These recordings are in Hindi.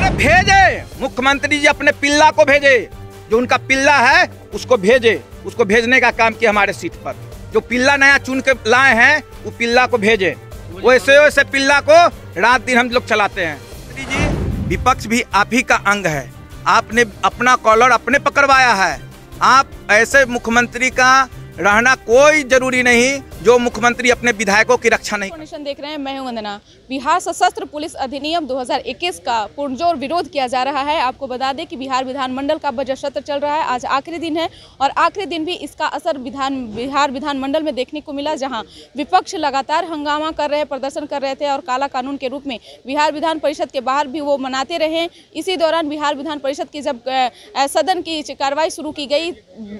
अरे भेजे मुख्यमंत्री जी अपने पिल्ला को भेजे जो उनका पिल्ला है उसको भेजे उसको भेजने का काम किया हमारे सीट पर जो पिल्ला नया चुन के लाए हैं वो पिल्ला को भेजे वैसे वैसे पिल्ला को रात दिन हम लोग चलाते हैं जी विपक्ष भी आप ही का अंग है आपने अपना कॉलर अपने पकड़वाया है आप ऐसे मुख्यमंत्री का रहना कोई जरूरी नहीं जो मुख्यमंत्री अपने विधायकों की रक्षा नहीं कमीशन देख रहे हैं मैं हूं वंदना बिहार सशस्त्र पुलिस अधिनियम 2021 का पुरजोर विरोध किया जा रहा है आपको बता दें कि बिहार विधानमंडल का बजट सत्र चल रहा है आज आखिरी दिन है और आखिरी दिन भी इसका असर विधान बिहार विधानमंडल में देखने को मिला जहाँ विपक्ष लगातार हंगामा कर रहे प्रदर्शन कर रहे थे और काला कानून के रूप में बिहार विधान परिषद के बाहर भी वो मनाते रहे इसी दौरान बिहार विधान परिषद की जब सदन की कार्रवाई शुरू की गई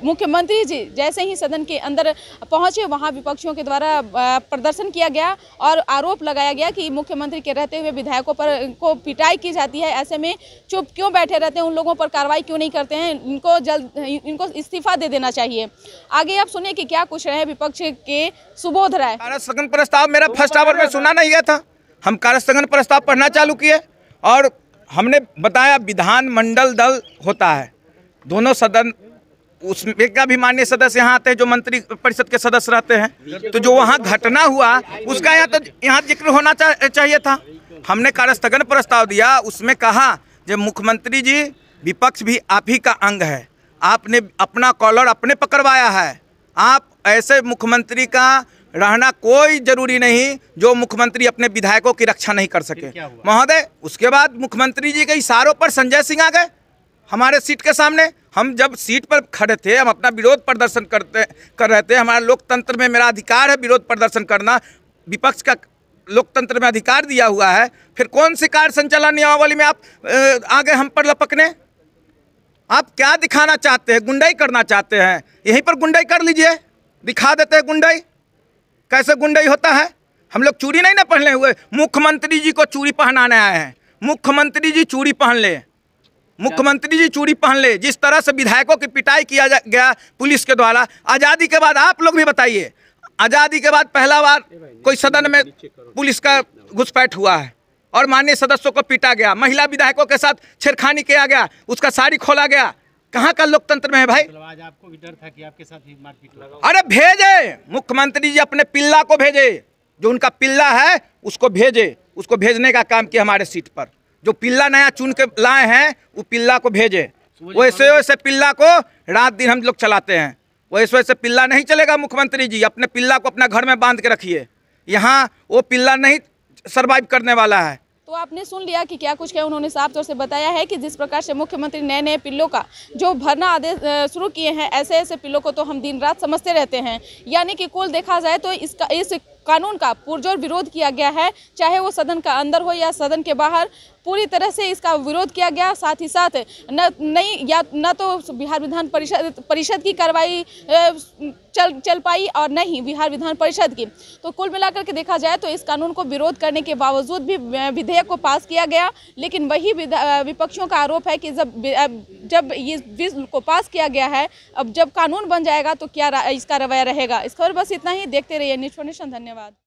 मुख्यमंत्री जी जैसे ही सदन के अंदर पहुंचे वहाँ विपक्षियों प्रदेशों के द्वारा प्रदर्शन किया गया और आरोप लगाया गया कि मुख्यमंत्री के रहते हुए विधायकों पर को पिटाई की जाती है ऐसे में चुप क्यों बैठे रहते हैं उन लोगों पर कार्रवाई क्यों नहीं करते हैं इनको जल्द इनको इस्तीफा दे देना चाहिए आगे आप सुनिए कि क्या कुछ रहे विपक्ष के सुबोध राय सघन प्रस्ताव मेरा फर्स्ट आवर में सुना नहीं गया था हम कार्यस्थगन प्रस्ताव पढ़ना चालू किए और हमने बताया विधान मंडल दल होता है दोनों सदन उसमें का भी मान्य सदस्य यहाँ आते हैं जो मंत्री परिषद के सदस्य रहते हैं तो जो वहाँ घटना हुआ उसका यहाँ तो यहाँ जिक्र होना चाहिए था हमने कार्यस्थगन प्रस्ताव दिया उसमें कहा जब मुख्यमंत्री जी विपक्ष भी आप ही का अंग है आपने अपना कॉलर अपने पकड़वाया है आप ऐसे मुख्यमंत्री का रहना कोई जरूरी नहीं जो मुख्यमंत्री अपने विधायकों की रक्षा नहीं कर सके महोदय उसके बाद मुख्यमंत्री जी के इशारों पर संजय सिंह आ गए हमारे सीट के सामने हम जब सीट पर खड़े थे हम अपना विरोध प्रदर्शन करते कर रहे थे हमारा लोकतंत्र में मेरा अधिकार है विरोध प्रदर्शन करना विपक्ष का लोकतंत्र में अधिकार दिया हुआ है फिर कौन सी कार्य संचालन नियमावली में आप आगे हम पर लपकने आप क्या दिखाना चाहते हैं गुंडाई करना चाहते हैं यहीं पर गुंडाई कर लीजिए दिखा देते हैं गुंडाई कैसे गुंडाई होता है हम लोग चूड़ी नहीं ना पहने हुए मुख्यमंत्री जी को चूड़ी पहनाने आए हैं मुख्यमंत्री जी चूड़ी पहन ले मुख्यमंत्री जी चूड़ी पहन ले जिस तरह से विधायकों की पिटाई किया गया पुलिस के द्वारा आज़ादी के बाद आप लोग भी बताइए आज़ादी के बाद पहला बार कोई सदन में पुलिस का घुसपैठ हुआ है और माननीय सदस्यों को पीटा गया महिला विधायकों के साथ छेड़खानी किया गया उसका साड़ी खोला गया कहाँ का लोकतंत्र में है भाई आज आपको भी डर था कि आपके साथ ही मारपीट अरे भेजे मुख्यमंत्री जी अपने पिल्ला को भेजे जो उनका पिल्ला है उसको भेजे उसको भेजने का काम किया हमारे सीट पर जो पिल्ला नया चुन के लाए हैं वो पिल्ला को भेजें वैसे वैसे पिल्ला को रात दिन हम लोग चलाते हैं वैसे वैसे पिल्ला नहीं चलेगा मुख्यमंत्री जी अपने पिल्ला को अपना घर में बांध के रखिए यहाँ वो पिल्ला नहीं सर्वाइव करने वाला है तो आपने सुन लिया कि क्या कुछ क्या उन्होंने साफ तौर से बताया है कि जिस प्रकार से मुख्यमंत्री नए नए पिल्लों का जो भरना आदेश शुरू किए हैं ऐसे ऐसे पिल्लों को तो हम दिन रात समझते रहते हैं यानी कि कुल देखा जाए तो इसका इस कानून का पुरजोर विरोध किया गया है चाहे वो सदन का अंदर हो या सदन के बाहर पूरी तरह से इसका विरोध किया गया साथ ही साथ न नहीं या न तो बिहार विधान परिषद परिषद की कार्रवाई चल चल पाई और न ही बिहार विधान परिषद की तो कुल मिलाकर के देखा जाए तो इस कानून को विरोध करने के बावजूद भी विधेयक को पास किया गया लेकिन वही विपक्षियों का आरोप है कि जब जब ये बिल को पास किया गया है अब जब कानून बन जाएगा तो क्या इसका रवैया रहेगा इस खबर बस इतना ही देखते रहिए नेशन धन्यवाद